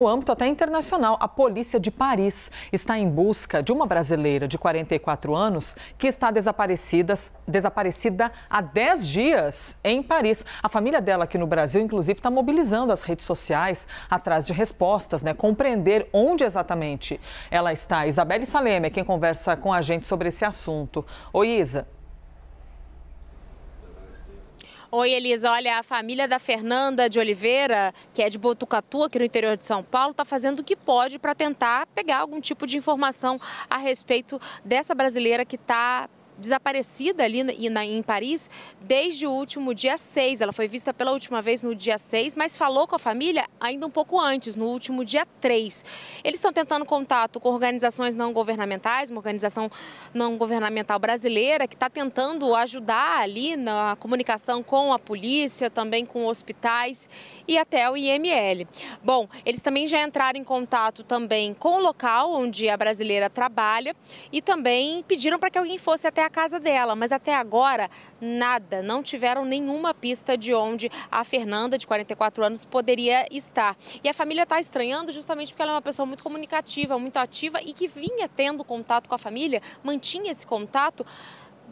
No âmbito até internacional, a polícia de Paris está em busca de uma brasileira de 44 anos que está desaparecida há 10 dias em Paris. A família dela aqui no Brasil, inclusive, está mobilizando as redes sociais atrás de respostas, né? Compreender onde exatamente ela está. Isabelle Saleme é quem conversa com a gente sobre esse assunto. Oi, Isa. Oi, Elisa. Olha, a família da Fernanda de Oliveira, que é de Botucatu, aqui no interior de São Paulo, está fazendo o que pode para tentar pegar algum tipo de informação a respeito dessa brasileira que está desaparecida ali na, em Paris desde o último dia 6. Ela foi vista pela última vez no dia 6, mas falou com a família ainda um pouco antes, no último dia 3. Eles estão tentando contato com organizações não governamentais, uma organização não governamental brasileira que está tentando ajudar ali na comunicação com a polícia, também com hospitais e até o IML. Bom, eles também já entraram em contato também com o local onde a brasileira trabalha e também pediram para que alguém fosse até a casa dela, mas até agora nada, não tiveram nenhuma pista de onde a Fernanda, de 44 anos, poderia estar. E a família está estranhando justamente porque ela é uma pessoa muito comunicativa, muito ativa e que vinha tendo contato com a família, mantinha esse contato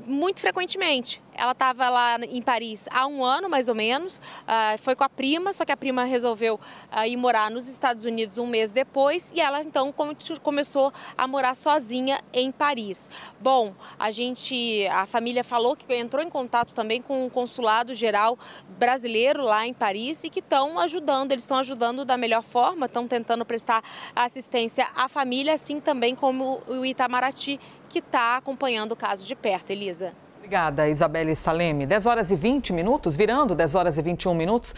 muito frequentemente. Ela estava lá em Paris há um ano, mais ou menos. Uh, foi com a prima, só que a prima resolveu uh, ir morar nos Estados Unidos um mês depois e ela então começou a morar sozinha em Paris. Bom, a gente, a família falou que entrou em contato também com o consulado geral brasileiro lá em Paris e que estão ajudando, eles estão ajudando da melhor forma, estão tentando prestar assistência à família, assim também como o Itamaraty que está acompanhando o caso de perto, Elisa. Obrigada, Isabelle Saleme. 10 horas e 20 minutos, virando 10 horas e 21 minutos.